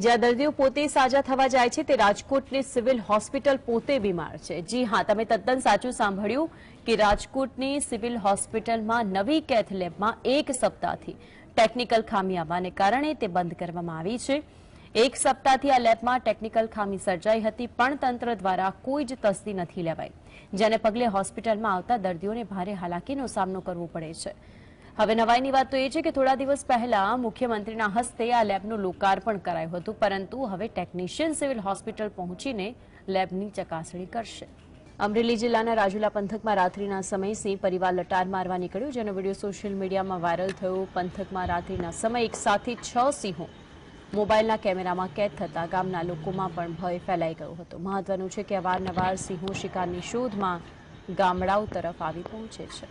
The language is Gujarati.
જ્યાં દર્દીઓ પોતે સાજા થવા જાય છે તે રાજકોટની સિવિલ હોસ્પિટલ પોતે બીમાર છે જી હા તમે તદ્દન સાચું સાંભળ્યું કે રાજકોટની સિવિલ હોસ્પિટલમાં નવી કેથ લેબમાં એક સપ્તાહથી ટેકનિકલ ખામી આવવાને કારણે તે બંધ કરવામાં આવી છે એક સપ્તાહથી આ લેબમાં ટેકનિકલ ખામી સર્જાઈ હતી પણ તંત્ર દ્વારા કોઈ જ તસ્દી નથી લેવાઈ જેને પગલે હોસ્પિટલમાં આવતા દર્દીઓને ભારે હાલાકીનો સામનો કરવો પડે છે હવે નવાઈની વાત તો એ છે કે થોડા દિવસ પહેલા મુખ્યમંત્રીના હસ્તે આ લેબનું લોકાર્પણ કરાયું હતું પરંતુ હવે ટેકનિશિયન સિવિલ હોસ્પિટલ પહોંચીને લેબની ચકાસણી કરશે અમરેલી જિલ્લાના રાજુલા પંથકમાં રાત્રિના સમયે સિંહ પરિવાર લટાર મારવા નીકળ્યો જેનો વિડીયો સોશિયલ મીડિયામાં વાયરલ થયો પંથકમાં રાત્રિના સમયે એક સાથે છ સિંહો મોબાઈલના કેમેરામાં કેદ થતા ગામના લોકોમાં પણ ભય ફેલાઈ ગયો હતો મહત્વનું છે કે અવારનવાર સિંહો શિકારની શોધમાં ગામડાઓ તરફ આવી પહોંચે છે